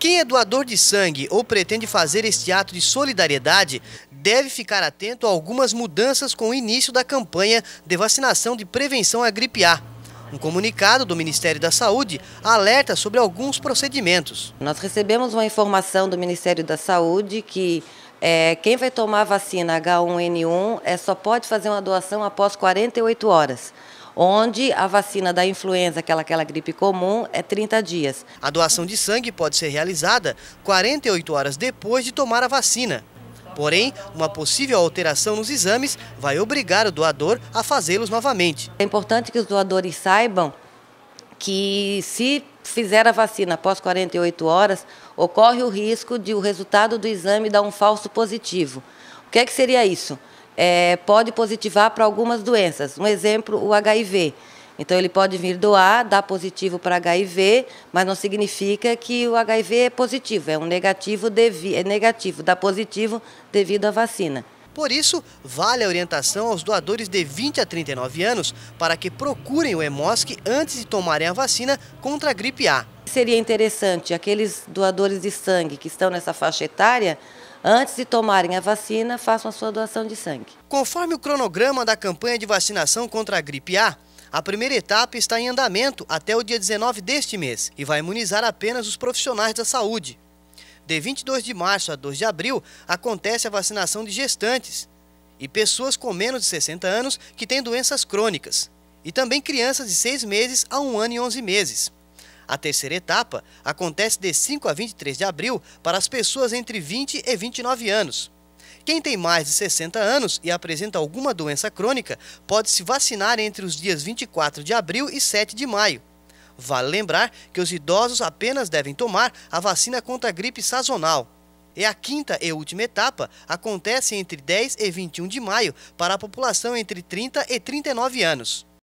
Quem é doador de sangue ou pretende fazer este ato de solidariedade deve ficar atento a algumas mudanças com o início da campanha de vacinação de prevenção à gripe A. Um comunicado do Ministério da Saúde alerta sobre alguns procedimentos. Nós recebemos uma informação do Ministério da Saúde que é, quem vai tomar a vacina H1N1 é, só pode fazer uma doação após 48 horas onde a vacina da influenza, aquela, aquela gripe comum, é 30 dias. A doação de sangue pode ser realizada 48 horas depois de tomar a vacina. Porém, uma possível alteração nos exames vai obrigar o doador a fazê-los novamente. É importante que os doadores saibam que se fizer a vacina após 48 horas, ocorre o risco de o resultado do exame dar um falso positivo. O que, é que seria isso? é, pode positivar para algumas doenças. Um exemplo, o HIV. Então, ele pode vir doar, dar positivo para HIV, mas não significa que o HIV é positivo, é um negativo, devi, é negativo, dá positivo devido à vacina. Por isso, vale a orientação aos doadores de 20 a 39 anos para que procurem o EMOSC antes de tomarem a vacina contra a gripe A. Seria interessante aqueles doadores de sangue que estão nessa faixa etária antes de tomarem a vacina, façam a sua doação de sangue. Conforme o cronograma da campanha de vacinação contra a gripe A, a primeira etapa está em andamento até o dia 19 deste mês e vai imunizar apenas os profissionais da saúde. De 22 de março a 2 de abril acontece a vacinação de gestantes e pessoas com menos de 60 anos que têm doenças crônicas, e também crianças de 6 meses a 1 ano e 11 meses. A terceira etapa acontece de 5 a 23 de abril para as pessoas entre 20 e 29 anos. Quem tem mais de 60 anos e apresenta alguma doença crônica pode se vacinar entre os dias 24 de abril e 7 de maio. Vale lembrar que os idosos apenas devem tomar a vacina contra a gripe sazonal. E a quinta e última etapa acontece entre 10 e 21 de maio para a população entre 30 e 39 anos.